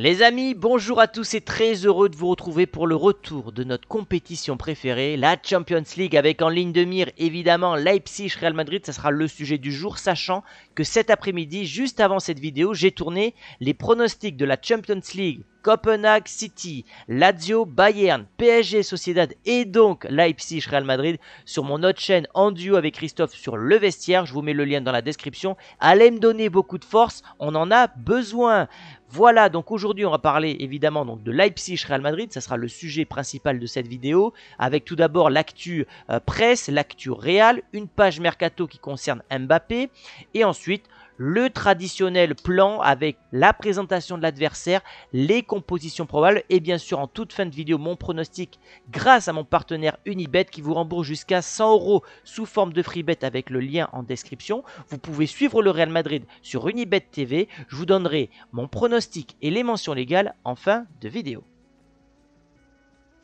Les amis, bonjour à tous et très heureux de vous retrouver pour le retour de notre compétition préférée, la Champions League, avec en ligne de mire évidemment Leipzig-Real Madrid, ça sera le sujet du jour, sachant que cet après-midi, juste avant cette vidéo, j'ai tourné les pronostics de la Champions League Copenhague City, Lazio, Bayern, PSG, Sociedad et donc Leipzig, Real Madrid sur mon autre chaîne en duo avec Christophe sur le vestiaire. Je vous mets le lien dans la description. Allez me donner beaucoup de force, on en a besoin. Voilà, donc aujourd'hui on va parler évidemment donc de Leipzig Real Madrid, ça sera le sujet principal de cette vidéo, avec tout d'abord l'actu euh, presse, l'actu Real, une page mercato qui concerne Mbappé, et ensuite le traditionnel plan avec la présentation de l'adversaire, les compositions probables et bien sûr en toute fin de vidéo mon pronostic grâce à mon partenaire Unibet qui vous rembourse jusqu'à 100 euros sous forme de free avec le lien en description. Vous pouvez suivre le Real Madrid sur Unibet TV. Je vous donnerai mon pronostic et les mentions légales en fin de vidéo.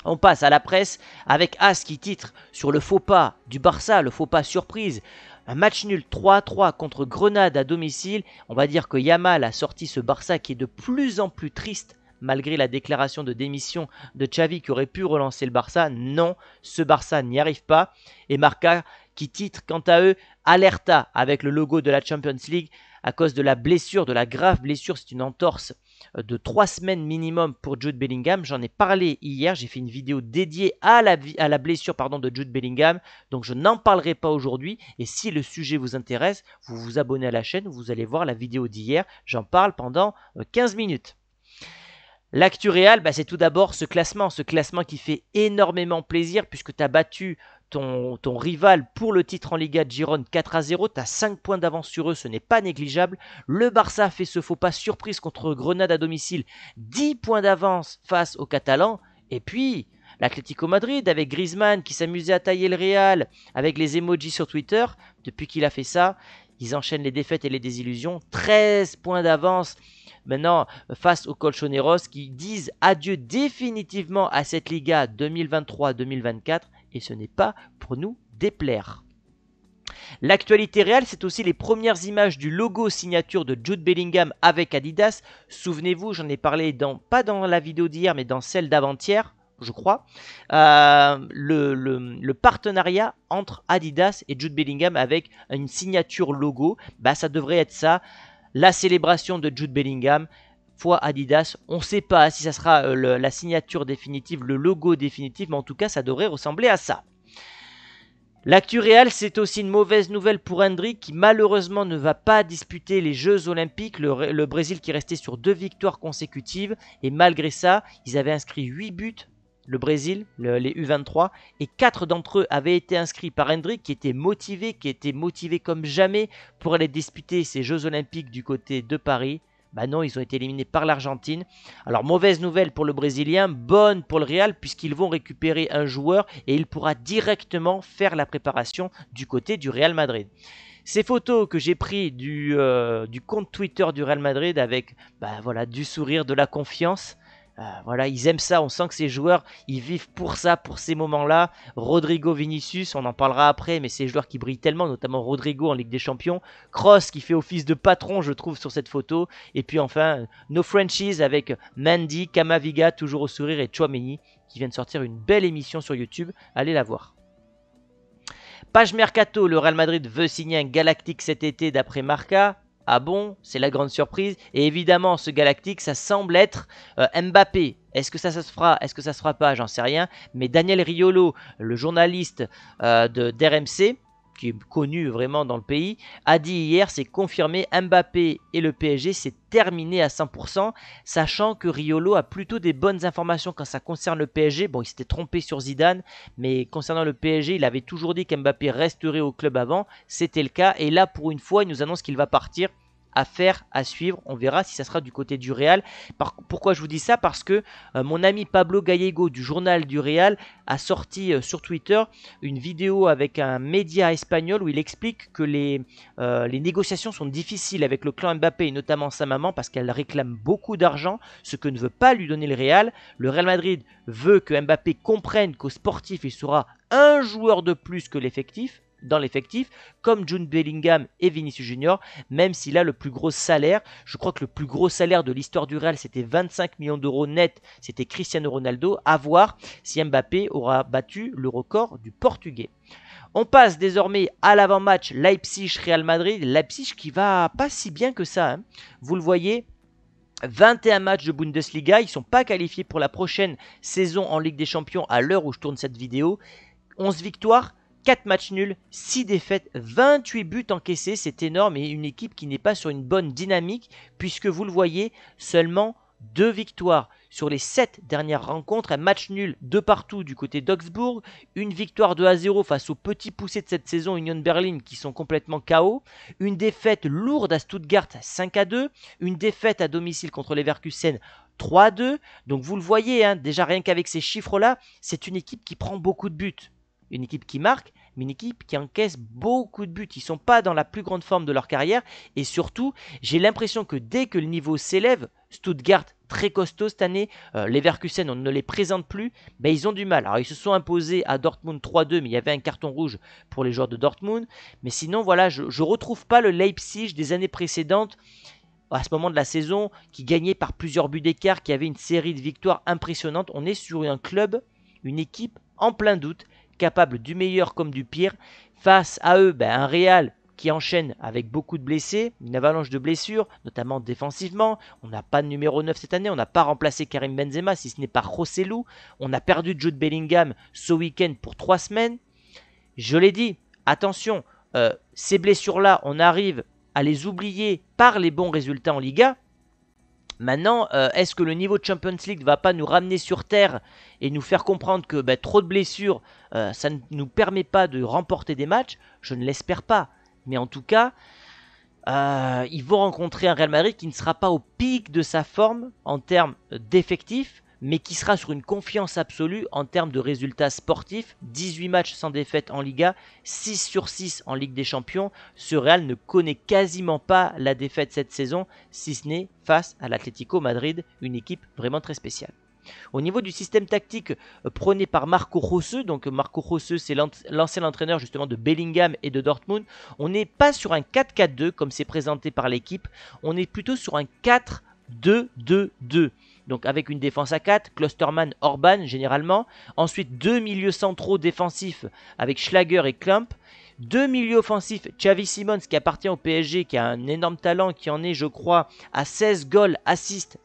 On passe à la presse avec As qui titre sur le faux pas du Barça, le faux pas surprise. Un match nul 3-3 contre Grenade à domicile. On va dire que Yamal a sorti ce Barça qui est de plus en plus triste malgré la déclaration de démission de Xavi qui aurait pu relancer le Barça. Non, ce Barça n'y arrive pas. Et Marca qui titre quant à eux Alerta avec le logo de la Champions League à cause de la blessure, de la grave blessure, c'est une entorse euh, de 3 semaines minimum pour Jude Bellingham. J'en ai parlé hier, j'ai fait une vidéo dédiée à la, à la blessure pardon, de Jude Bellingham, donc je n'en parlerai pas aujourd'hui. Et si le sujet vous intéresse, vous vous abonnez à la chaîne, vous allez voir la vidéo d'hier, j'en parle pendant 15 euh, minutes. L'actu réel, bah, c'est tout d'abord ce classement, ce classement qui fait énormément plaisir puisque tu as battu ton, rival pour le titre en Liga de Gironde 4 à 0. Tu as 5 points d'avance sur eux, ce n'est pas négligeable. Le Barça fait ce faux pas surprise contre Grenade à domicile, 10 points d'avance face aux Catalans. Et puis, l'Atlético Madrid avec Griezmann qui s'amusait à tailler le Real avec les emojis sur Twitter. Depuis qu'il a fait ça, ils enchaînent les défaites et les désillusions. 13 points d'avance maintenant face aux Colchoneros qui disent adieu définitivement à cette Liga 2023-2024 et ce n'est pas pour nous déplaire. L'actualité réelle, c'est aussi les premières images du logo signature de Jude Bellingham avec Adidas. Souvenez-vous, j'en ai parlé dans, pas dans la vidéo d'hier, mais dans celle d'avant-hier, je crois, euh, le, partenariat entre Adidas et Jude Bellingham avec une signature logo. Bah, ça devrait être ça, la célébration de Jude Bellingham, fois Adidas. On ne sait pas si ça sera euh, la signature définitive, le logo définitif, mais en tout cas, ça devrait ressembler à ça. L'actu réel, c'est aussi une mauvaise nouvelle pour Hendry qui malheureusement ne va pas disputer les Jeux Olympiques. Le, Brésil qui restait sur deux victoires consécutives et malgré ça, ils avaient inscrit 8 buts, le Brésil, les U23, et 4 d'entre eux avaient été inscrits par Hendry qui était motivé, qui était motivé comme jamais pour aller disputer ces Jeux Olympiques du côté de Paris. Ben non, ils ont été éliminés par l'Argentine. Alors mauvaise nouvelle pour le Brésilien, bonne pour le Real puisqu'ils vont récupérer un joueur et il pourra directement faire la préparation du côté du Real Madrid. Ces photos que j'ai prises du, euh, compte Twitter du Real Madrid avec bah voilà, du sourire, de la confiance, euh, voilà, ils aiment ça, on sent que ces joueurs, ils vivent pour ça, pour ces moments-là. Rodrigo Vinicius, on en parlera après, mais ces joueurs qui brillent tellement, notamment Rodrigo en Ligue des Champions. Cross qui fait office de patron, je trouve, sur cette photo. Et puis enfin, nos Frenchies avec Mandy, Kamaviga, toujours au sourire, et Chouameni qui viennent sortir une belle émission sur YouTube. Allez la voir. Page Mercato, le Real Madrid veut signer un Galactique cet été d'après Marca. Ah bon C'est la grande surprise. Et évidemment, ce galactique, ça semble être euh, Mbappé. Est-ce que ça, ça, se fera Est-ce que ça se fera pas J'en sais rien. Mais Daniel Riolo, le journaliste euh, de d'RMC, qui est connu vraiment dans le pays, a dit hier c'est confirmé Mbappé et le PSG c'est terminé à 100%, sachant que Riolo a plutôt des bonnes informations quand ça concerne le PSG. Bon, il s'était trompé sur Zidane, mais concernant le PSG, il avait toujours dit qu'Mbappé resterait au club avant, c'était le cas et là pour une fois, il nous annonce qu'il va partir à faire, à suivre. On verra si ça sera du côté du Real. pourquoi je vous dis ça Parce que euh, mon ami Pablo Gallego du journal du Real a sorti euh, sur Twitter une vidéo avec un média espagnol où il explique que les, euh, les négociations sont difficiles avec le clan Mbappé et notamment sa maman parce qu'elle réclame beaucoup d'argent, ce que ne veut pas lui donner le Real. Le Real Madrid veut que Mbappé comprenne qu'au sportif il sera un joueur de plus que l'effectif dans l'effectif, comme June Bellingham et Vinicius Junior, même s'il a le plus gros salaire. Je crois que le plus gros salaire de l'histoire du Real, c'était 25 millions d'euros net, c'était Cristiano Ronaldo, à voir si Mbappé aura battu le record du Portugais. On passe désormais à l'avant-match Leipzig-Real Madrid. Leipzig qui va pas si bien que ça. Hein. Vous le voyez, 21 matchs de Bundesliga. Ils ne sont pas qualifiés pour la prochaine saison en Ligue des Champions à l'heure où je tourne cette vidéo. 11 victoires, 4 matchs nuls, 6 défaites, 28 buts encaissés, c'est énorme et une équipe qui n'est pas sur une bonne dynamique puisque vous le voyez, seulement 2 victoires sur les 7 dernières rencontres, un match nul de partout du côté d'Augsbourg, une victoire 2 à 0 face aux petits poussés de cette saison Union Berlin qui sont complètement KO, une défaite lourde à Stuttgart 5 à 2, une défaite à domicile contre les Leverkusen 3 à 2. Donc vous le voyez, hein, déjà rien qu'avec ces chiffres-là, c'est une équipe qui prend beaucoup de buts une équipe qui marque, mais une équipe qui encaisse beaucoup de buts. Ils ne sont pas dans la plus grande forme de leur carrière. Et surtout, j'ai l'impression que dès que le niveau s'élève, Stuttgart très costaud cette année, les euh, Leverkusen on ne les présente plus, mais ben, ils ont du mal. Alors ils se sont imposés à Dortmund 3-2, mais il y avait un carton rouge pour les joueurs de Dortmund. Mais sinon, voilà, je ne retrouve pas le Leipzig des années précédentes à ce moment de la saison, qui gagnait par plusieurs buts d'écart, qui avait une série de victoires impressionnantes. On est sur un club, une équipe en plein doute, capable du meilleur comme du pire. Face à eux, ben, un Real qui enchaîne avec beaucoup de blessés, une avalanche de blessures, notamment défensivement. On n'a pas de numéro 9 cette année, on n'a pas remplacé Karim Benzema si ce n'est pas Rossellou. On a perdu Jude Bellingham ce week-end pour 3 semaines. Je l'ai dit, attention, euh, ces blessures-là, on arrive à les oublier par les bons résultats en Liga. Maintenant, euh, est-ce que le niveau de Champions League ne va pas nous ramener sur terre et nous faire comprendre que ben, trop de blessures, euh, ça ne nous permet pas de remporter des matchs Je ne l'espère pas. Mais en tout cas, euh, ils vont rencontrer un Real Madrid qui ne sera pas au pic de sa forme en termes d'effectifs mais qui sera sur une confiance absolue en termes de résultats sportifs. 18 matchs sans défaite en Liga, 6 sur 6 en Ligue des Champions. Ce Real ne connaît quasiment pas la défaite cette saison, si ce n'est face à l'Atlético Madrid, une équipe vraiment très spéciale. Au niveau du système tactique euh, prôné par Marco Rose, donc Marco Rose c'est l'ancien entraîneur justement de Bellingham et de Dortmund, on n'est pas sur un 4-4-2 comme c'est présenté par l'équipe, on est plutôt sur un 4-2-2-2 donc avec une défense à 4, Klosterman, Orban généralement, ensuite deux milieux centraux défensifs avec Schlager et Klump, deux milieux offensifs, Xavi Simons qui appartient au PSG, qui a un énorme talent, qui en est je crois à 16 goals, assists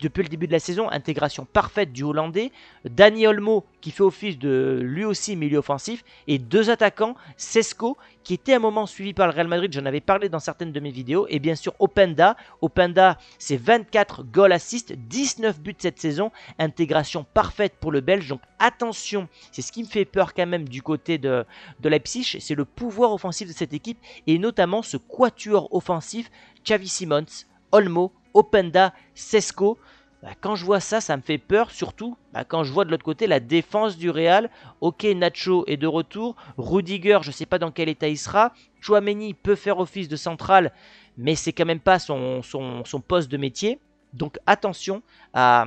depuis le début de la saison, intégration parfaite du Hollandais, Dani Olmo qui fait office de lui aussi milieu offensif, et deux attaquants, Sesco qui était un moment suivi par le Real Madrid, j'en avais parlé dans certaines de mes vidéos, et bien sûr Openda. Openda, c'est 24 goals assists, 19 buts cette saison, intégration parfaite pour le Belge, donc attention, c'est ce qui me fait peur quand même du côté de, de Leipzig, c'est le pouvoir offensif de cette équipe, et notamment ce quatuor offensif, Xavi Simons, Olmo, Openda, Sesco. Bah, quand je vois ça, ça me fait peur, surtout bah, quand je vois de l'autre côté la défense du Real. Ok, Nacho est de retour. Rudiger, je ne sais pas dans quel état il sera. Chouameni peut faire office de central, mais c'est quand même pas son, son, poste de métier. Donc attention à,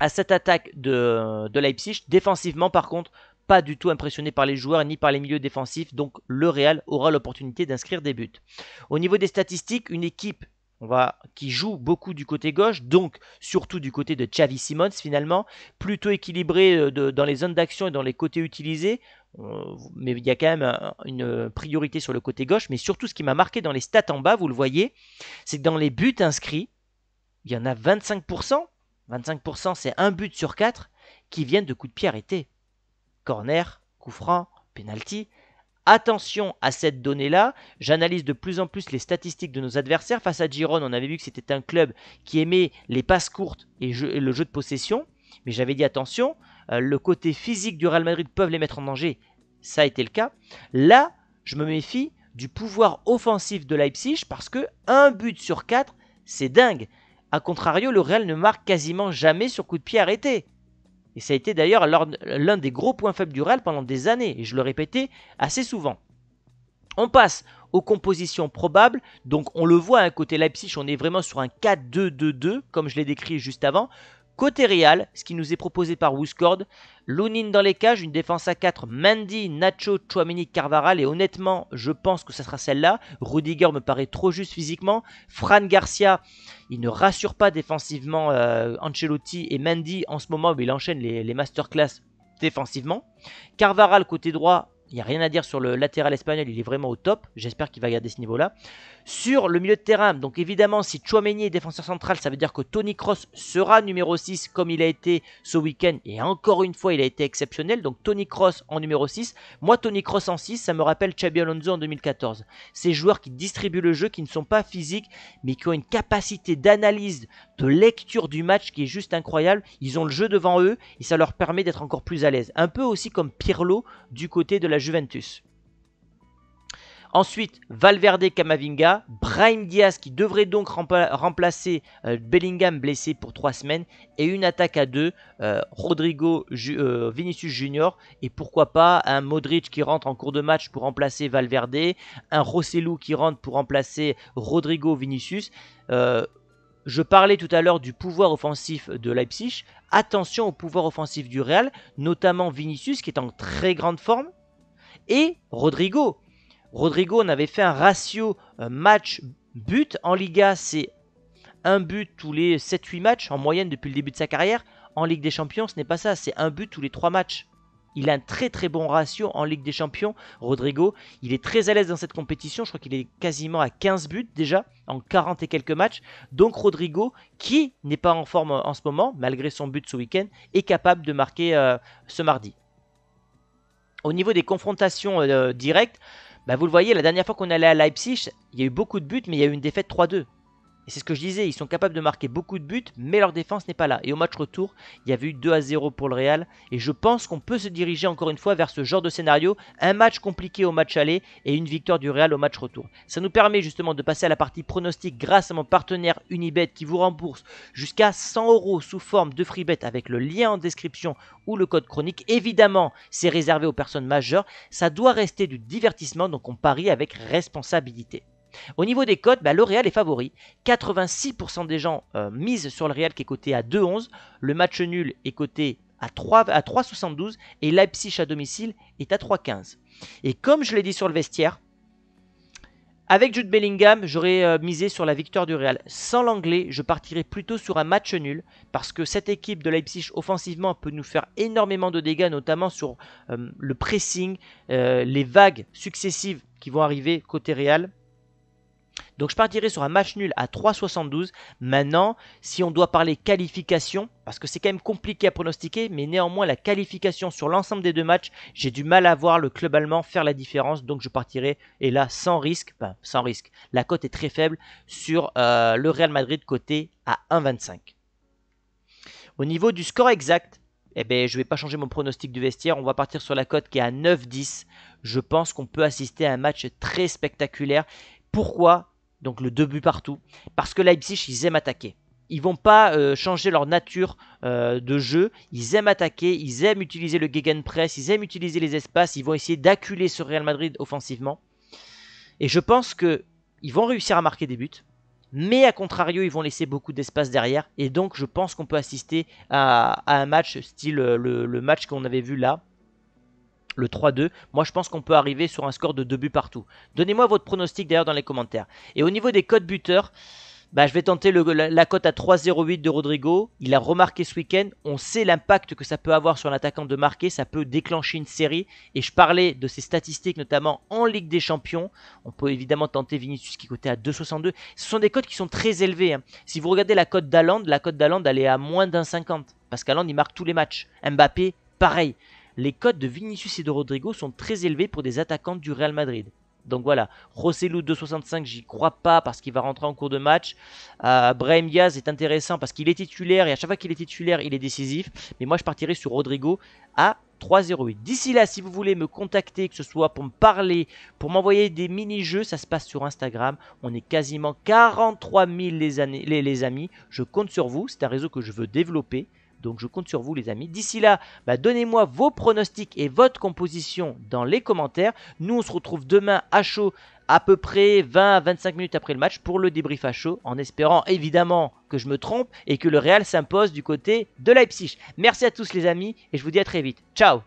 à cette attaque de, de Leipzig. Défensivement, par contre, pas du tout impressionné par les joueurs ni par les milieux défensifs, donc le Real aura l'opportunité d'inscrire des buts. Au niveau des statistiques, une équipe qui joue beaucoup du côté gauche, donc surtout du côté de Xavi Simons finalement, plutôt équilibré euh, dans les zones d'action et dans les côtés utilisés. Euh, mais il y a quand même une priorité sur le côté gauche. Mais surtout, ce qui m'a marqué dans les stats en bas, vous le voyez, c'est que dans les buts inscrits, il y en a 25%. 25%, c'est un but sur 4 qui viennent de coups de pied arrêtés. Corner, coup franc, penalty. Attention à cette donnée-là. J'analyse de plus en plus les statistiques de nos adversaires. Face à Giron, on avait vu que c'était un club qui aimait les passes courtes et, le jeu de possession. Mais j'avais dit attention, euh, le côté physique du Real Madrid peuvent les mettre en danger. Ça a été le cas. Là, je me méfie du pouvoir offensif de Leipzig parce que un but sur quatre, c'est dingue. A contrario, le Real ne marque quasiment jamais sur coup de pied arrêté. Et ça a été d'ailleurs l'un des gros points faibles du Real pendant des années, et je le répétais assez souvent. On passe aux compositions probables. Donc on le voit, à côté Leipzig, on est vraiment sur un 4-2-2-2, comme je l'ai décrit juste avant. Côté Real, ce qui nous est proposé par Wooscord, Lounine dans les cages, une défense à 4, Mandy, Nacho, Chouamini, Carvaral, et honnêtement, je pense que ça sera celle-là. Rudiger me paraît trop juste physiquement. Fran Garcia, il ne rassure pas défensivement euh, Ancelotti et Mandy en ce moment, il enchaîne les, les masterclass défensivement. Carvaral côté droit, il n'y a rien à dire sur le latéral espagnol, il est vraiment au top. J'espère qu'il va garder ce niveau-là. Sur le milieu de terrain, donc évidemment, si Chouameni est défenseur central, ça veut dire que Tony Cross sera numéro 6 comme il a été ce week-end. Et encore une fois, il a été exceptionnel. Donc Tony Cross en numéro 6. Moi, Tony Cross en 6, ça me rappelle Xabi Alonso en 2014. Ces joueurs qui distribuent le jeu, qui ne sont pas physiques, mais qui ont une capacité d'analyse, de lecture du match qui est juste incroyable. Ils ont le jeu devant eux et ça leur permet d'être encore plus à l'aise. Un peu aussi comme Pirlo du côté de la Juventus. Ensuite, Valverde Camavinga, Brahim Diaz qui devrait donc remplacer euh, Bellingham blessé pour 3 semaines et une attaque à 2, euh, Rodrigo euh, Vinicius Junior et pourquoi pas un Modric qui rentre en cours de match pour remplacer Valverde, un Rossellou qui rentre pour remplacer Rodrigo Vinicius. je parlais tout à l'heure du pouvoir offensif de Leipzig. Attention au pouvoir offensif du Real, notamment Vinicius qui est en très grande forme et Rodrigo. Rodrigo, on avait fait un ratio euh, match but en Liga, c'est un but tous les 7-8 matchs en moyenne depuis le début de sa carrière. En Ligue des Champions, ce n'est pas ça, c'est un but tous les 3 matchs. Il a un très très bon ratio en Ligue des Champions, Rodrigo. Il est très à l'aise dans cette compétition. Je crois qu'il est quasiment à 15 buts déjà en 40 et quelques matchs. Donc Rodrigo, qui n'est pas en forme en ce moment, malgré son but ce week-end, est capable de marquer euh, ce mardi. Au niveau des confrontations euh, directes, bah, vous le voyez, la dernière fois qu'on allait à Leipzig, il y a eu beaucoup de buts, mais il y a eu une défaite 3-2. Et c'est ce que je disais, ils sont capables de marquer beaucoup de buts, mais leur défense n'est pas là. Et au match retour, il y avait eu 2 à 0 pour le Real. Et je pense qu'on peut se diriger encore une fois vers ce genre de scénario. Un match compliqué au match aller et une victoire du Real au match retour. Ça nous permet justement de passer à la partie pronostic grâce à mon partenaire Unibet qui vous rembourse jusqu'à 100 euros sous forme de free bet avec le lien en description ou le code chronique. Évidemment, c'est réservé aux personnes majeures. Ça doit rester du divertissement, donc on parie avec responsabilité. Au niveau des cotes, bah, le Real est favori. 86% des gens euh, misent sur le Real qui est coté à 2,11. Le match nul est coté à 3 à et Leipzig à domicile est à 3,15. Et comme je l'ai dit sur le vestiaire, avec Jude Bellingham, j'aurais euh, misé sur la victoire du Real. Sans l'anglais, je partirais plutôt sur un match nul, parce que cette équipe de Leipzig offensivement peut nous faire énormément de dégâts, notamment sur euh, le pressing, les vagues successives qui vont arriver côté Real. Donc je partirai sur un match nul à 3,72. Maintenant, si on doit parler qualification, parce que c'est quand même compliqué à pronostiquer, mais néanmoins la qualification sur l'ensemble des deux matchs, j'ai du mal à voir le club allemand faire la différence, donc je partirai, et là sans risque, sans risque, la cote est très faible sur euh, le Real Madrid côté à 1,25. Au niveau du score exact, eh ben, je ne vais pas changer mon pronostic du vestiaire. On va partir sur la cote qui est à 9,10. Je pense qu'on peut assister à un match très spectaculaire. Pourquoi donc le deux buts partout Parce que Leipzig, ils aiment attaquer. Ils vont pas euh, changer leur nature euh, de jeu. Ils aiment attaquer, ils aiment utiliser le gegenpress, ils aiment utiliser les espaces. Ils vont essayer d'acculer ce Real Madrid offensivement. Et je pense que ils vont réussir à marquer des buts. Mais à contrario, ils vont laisser beaucoup d'espace derrière. Et donc, je pense qu'on peut assister à, un match style euh, le match qu'on avait vu là, le 3-2. Moi, je pense qu'on peut arriver sur un score de 2 buts partout. Donnez-moi votre pronostic d'ailleurs dans les commentaires. Et au niveau des codes buteurs, bah, je vais tenter la, cote à 3,08 de Rodrigo. Il a remarqué ce week-end. On sait l'impact que ça peut avoir sur l'attaquant de marquer. Ça peut déclencher une série. Et je parlais de ses statistiques, notamment en Ligue des Champions. On peut évidemment tenter Vinicius qui cotait à 2,62. Ce sont des cotes qui sont très élevées. Hein. Si vous regardez la cote d'Alande, la cote d'Alande, elle est à moins d'un 50. Parce qu'Aland, il marque tous les matchs. Mbappé, pareil les codes de Vinicius et de Rodrigo sont très élevés pour des attaquants du Real Madrid. Donc voilà, Rossellou 2,65, j'y crois pas parce qu'il va rentrer en cours de match. Euh, Brahim est intéressant parce qu'il est titulaire et à chaque fois qu'il est titulaire, il est décisif. Mais moi, je partirai sur Rodrigo à 3 3,08. D'ici là, si vous voulez me contacter, que ce soit pour me parler, pour m'envoyer des mini-jeux, ça se passe sur Instagram. On est quasiment 43 000 les amis. Je compte sur vous. C'est un réseau que je veux développer. Donc je compte sur vous les amis. D'ici là, bah, donnez-moi vos pronostics et votre composition dans les commentaires. Nous on se retrouve demain à chaud à peu près 20 25 minutes après le match pour le débrief à chaud en espérant évidemment que je me trompe et que le Real s'impose du côté de Leipzig. Merci à tous les amis et je vous dis à très vite. Ciao